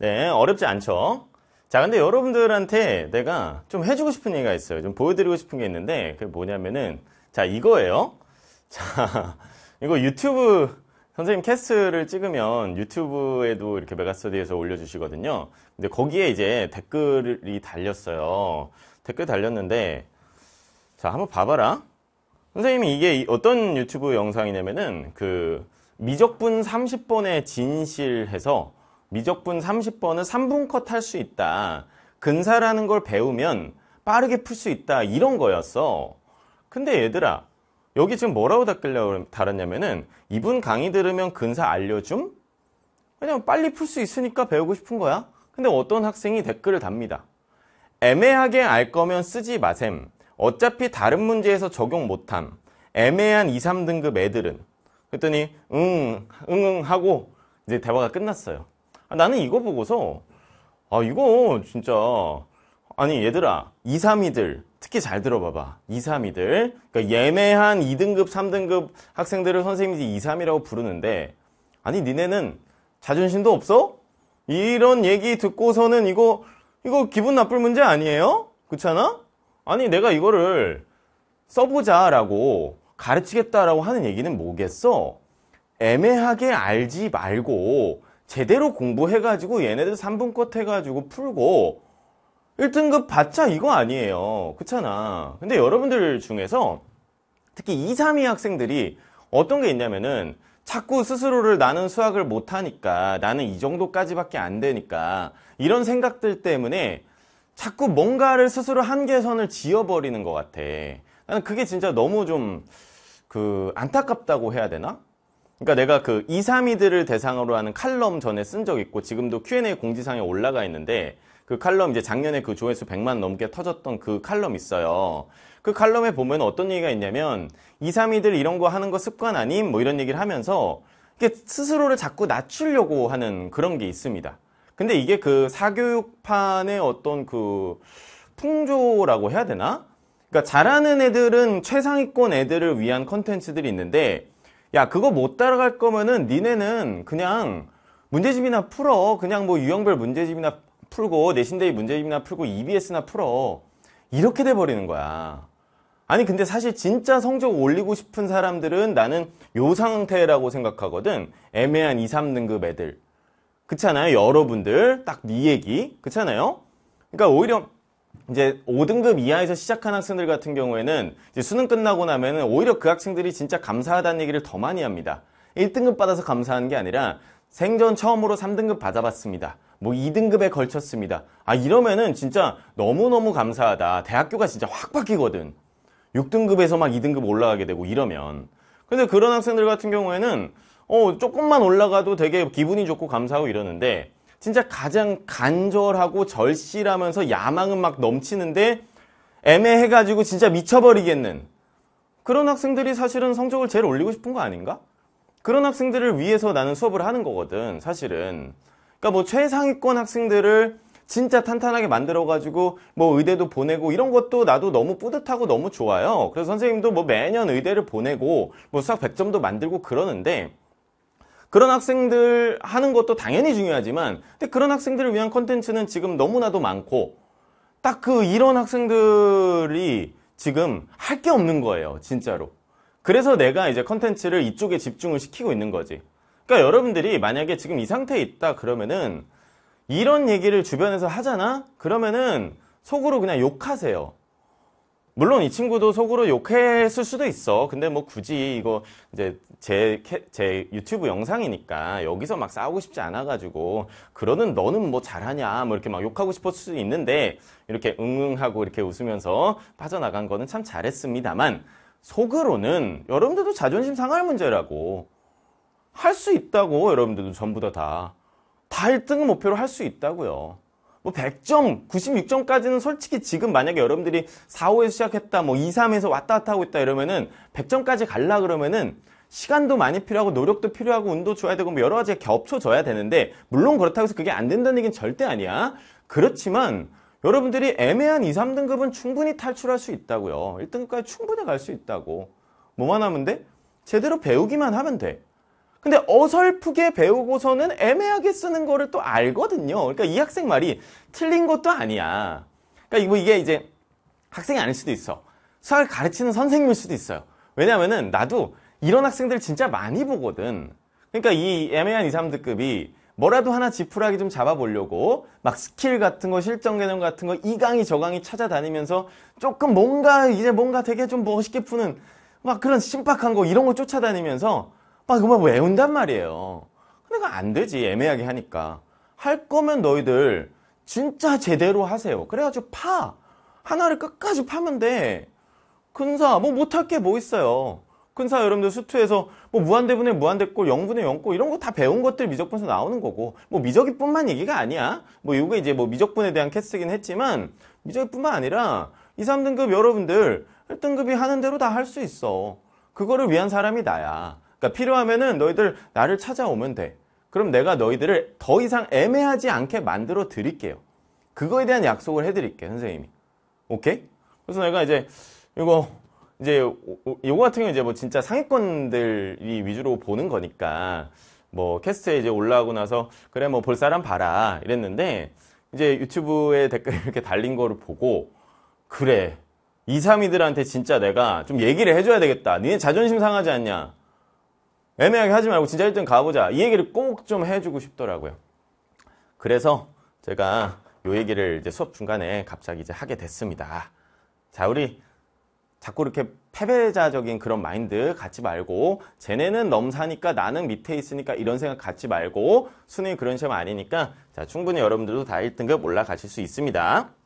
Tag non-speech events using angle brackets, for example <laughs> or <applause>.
네, 어렵지 않죠? 자, 근데 여러분들한테 내가 좀 해주고 싶은 얘기가 있어요. 좀 보여드리고 싶은 게 있는데, 그게 뭐냐면은, 자, 이거예요. <laughs> 자, 이거 유튜브, 선생님 캐스트를 찍으면 유튜브에도 이렇게 메가스터디에서 올려주시거든요. 근데 거기에 이제 댓글이 달렸어요. 댓글 달렸는데, 자, 한번 봐봐라. 선생님이 이게 어떤 유튜브 영상이냐면은, 그, 미적분 30번의 진실해서 미적분 30번은 3분 컷 할 수 있다. 근사라는 걸 배우면 빠르게 풀 수 있다. 이런 거였어. 근데 얘들아, 여기 지금 뭐라고 달았냐면은 이분 강의 들으면 근사 알려줌? 왜냐면 빨리 풀 수 있으니까 배우고 싶은 거야. 근데 어떤 학생이 댓글을 답니다. 애매하게 알 거면 쓰지 마셈. 어차피 다른 문제에서 적용 못함. 애매한 2, 3등급 애들은. 그랬더니 응, 응, 응 하고 이제 대화가 끝났어요. 아, 나는 이거 보고서 아 이거 진짜 아니 얘들아 2, 3위들 특히 잘 들어봐봐 2, 3위들 그러니까 예매한 2등급, 3등급 학생들을 선생님들이 2, 3위라고 부르는데 아니 니네는 자존심도 없어? 이런 얘기 듣고서는 이거 이거 기분 나쁠 문제 아니에요? 그렇잖아? 아니 내가 이거를 써보자라고 가르치겠다라고 하는 얘기는 뭐겠어? 애매하게 알지 말고 제대로 공부해가지고 얘네들 3분컷 해가지고 풀고 1등급 받자 이거 아니에요. 그렇잖아. 근데 여러분들 중에서 특히 2, 3위 학생들이 어떤 게 있냐면은 자꾸 스스로를 나는 수학을 못하니까 나는 이 정도까지밖에 안 되니까 이런 생각들 때문에 자꾸 뭔가를 스스로 한계선을 지어버리는 것 같아. 나는 그게 진짜 너무 좀 그 안타깝다고 해야 되나? 그러니까 내가 그 2, 3위들을 대상으로 하는 칼럼 전에 쓴 적 있고 지금도 Q&A 공지상에 올라가 있는데 그 칼럼 이제 작년에 그 조회수 100만 넘게 터졌던 그 칼럼 있어요. 그 칼럼에 보면 어떤 얘기가 있냐면 2, 3위들 이런 거 하는 거 습관 아님 뭐 이런 얘기를 하면서 이게 스스로를 자꾸 낮추려고 하는 그런 게 있습니다. 근데 이게 그 사교육판의 어떤 그 풍조라고 해야 되나? 그러니까 잘하는 애들은 최상위권 애들을 위한 컨텐츠들이 있는데 야 그거 못 따라갈 거면은 니네는 그냥 문제집이나 풀어 그냥 뭐 유형별 문제집이나 풀고 내신대의 문제집이나 풀고 EBS나 풀어 이렇게 돼버리는 거야 아니 근데 사실 진짜 성적 올리고 싶은 사람들은 나는 요 상태라고 생각하거든 애매한 2, 3등급 애들 그렇잖아요 여러분들 딱니 네 얘기 그렇잖아요 그러니까 오히려 이제 5등급 이하에서 시작한 학생들 같은 경우에는 수능 끝나고 나면은 오히려 그 학생들이 진짜 감사하다는 얘기를 더 많이 합니다. 1등급 받아서 감사하는 게 아니라 생전 처음으로 3등급 받아봤습니다. 뭐 2등급에 걸쳤습니다. 아 이러면은 진짜 너무너무 감사하다. 대학교가 진짜 확 바뀌거든. 6등급에서 막 2등급 올라가게 되고 이러면. 근데 그런 학생들 같은 경우에는 어 조금만 올라가도 되게 기분이 좋고 감사하고 이러는데 진짜 가장 간절하고 절실하면서 야망은 막 넘치는데 애매해가지고 진짜 미쳐버리겠는 그런 학생들이 사실은 성적을 제일 올리고 싶은 거 아닌가? 그런 학생들을 위해서 나는 수업을 하는 거거든 사실은 그러니까 뭐 최상위권 학생들을 진짜 탄탄하게 만들어가지고 뭐 의대도 보내고 이런 것도 나도 너무 뿌듯하고 너무 좋아요. 그래서 선생님도 뭐 매년 의대를 보내고 뭐 수학 100점도 만들고 그러는데 그런 학생들 하는 것도 당연히 중요하지만 근데 그런 학생들을 위한 컨텐츠는 지금 너무나도 많고 딱 그 이런 학생들이 지금 할 게 없는 거예요 진짜로 그래서 내가 이제 컨텐츠를 이쪽에 집중을 시키고 있는 거지 그러니까 여러분들이 만약에 지금 이 상태에 있다 그러면은 이런 얘기를 주변에서 하잖아 그러면은 속으로 그냥 욕하세요 물론 이 친구도 속으로 욕했을 수도 있어. 근데 뭐 굳이 이거 이제 제, 제 유튜브 영상이니까 여기서 막 싸우고 싶지 않아가지고 그러는 너는 뭐 잘하냐 뭐 이렇게 막 욕하고 싶었을 수 있는데 이렇게 응응하고 이렇게 웃으면서 빠져나간 거는 참 잘했습니다만 속으로는 여러분들도 자존심 상할 문제라고 할 수 있다고 여러분들도 전부 다 다. 다 1등을 목표로 할 수 있다고요. 뭐 100점, 96점까지는 솔직히 지금 만약에 여러분들이 4, 5에서 시작했다, 뭐 2, 3에서 왔다 갔다 하고 있다 이러면은 100점까지 갈라 그러면은 시간도 많이 필요하고 노력도 필요하고 운도 줘야 되고 뭐 여러 가지가 겹쳐져야 되는데 물론 그렇다고 해서 그게 안 된다는 얘기는 절대 아니야. 그렇지만 여러분들이 애매한 2, 3등급은 충분히 탈출할 수 있다고요. 1등급까지 충분히 갈 수 있다고. 뭐만 하면 돼? 제대로 배우기만 하면 돼. 근데 어설프게 배우고서는 애매하게 쓰는 거를 또 알거든요. 그러니까 이 학생 말이 틀린 것도 아니야. 그러니까 이게 이제 학생이 아닐 수도 있어. 수학을 가르치는 선생님일 수도 있어요. 왜냐면은 나도 이런 학생들 진짜 많이 보거든. 그러니까 이 애매한 2, 3등급이 뭐라도 하나 지푸라기 좀 잡아보려고 막 스킬 같은 거 실전 개념 같은 거 이 강의 저 강의 찾아다니면서 조금 뭔가 이제 뭔가 되게 좀 멋있게 푸는 막 그런 심박한거 이런 거 쫓아다니면서 막그악 아, 뭐 외운단 말이에요. 근데 그 안 되지. 애매하게 하니까. 할 거면 너희들 진짜 제대로 하세요. 그래가지고 파. 하나를 끝까지 파면 돼. 근사, 뭐 못할 게 뭐 있어요. 근사 여러분들 수투에서 뭐 무한대분의 무한대꼴, 영분의 영꼴 이런 거 다 배운 것들 미적분에서 나오는 거고 뭐 미적이뿐만 얘기가 아니야. 뭐 이게 이제 뭐 미적분에 대한 캐스긴 했지만 미적이뿐만 아니라 2, 3등급 여러분들 1등급이 하는 대로 다 할 수 있어. 그거를 위한 사람이 나야. 그러니까 필요하면은 너희들 나를 찾아오면 돼. 그럼 내가 너희들을 더 이상 애매하지 않게 만들어 드릴게요. 그거에 대한 약속을 해드릴게요, 선생님이. 오케이? 그래서 내가 이제 이거 이제 이거 같은 경우 이제 뭐 진짜 상위권들이 위주로 보는 거니까 뭐 캐스트에 이제 올라오고 나서 그래 뭐 볼 사람 봐라 이랬는데 이제 유튜브에 댓글 <laughs> 이렇게 달린 거를 보고 그래 2, 3위들한테 진짜 내가 좀 얘기를 해줘야 되겠다. 니네 자존심 상하지 않냐? 애매하게 하지 말고 진짜 1등 가보자. 이 얘기를 꼭 좀 해주고 싶더라고요. 그래서 제가 요 얘기를 이제 수업 중간에 갑자기 이제 하게 됐습니다. 자, 우리 자꾸 이렇게 패배자적인 그런 마인드 갖지 말고 쟤네는 넘사니까 나는 밑에 있으니까 이런 생각 갖지 말고 수능이 그런 시험 아니니까 자, 충분히 여러분들도 다 1등급 올라가실 수 있습니다.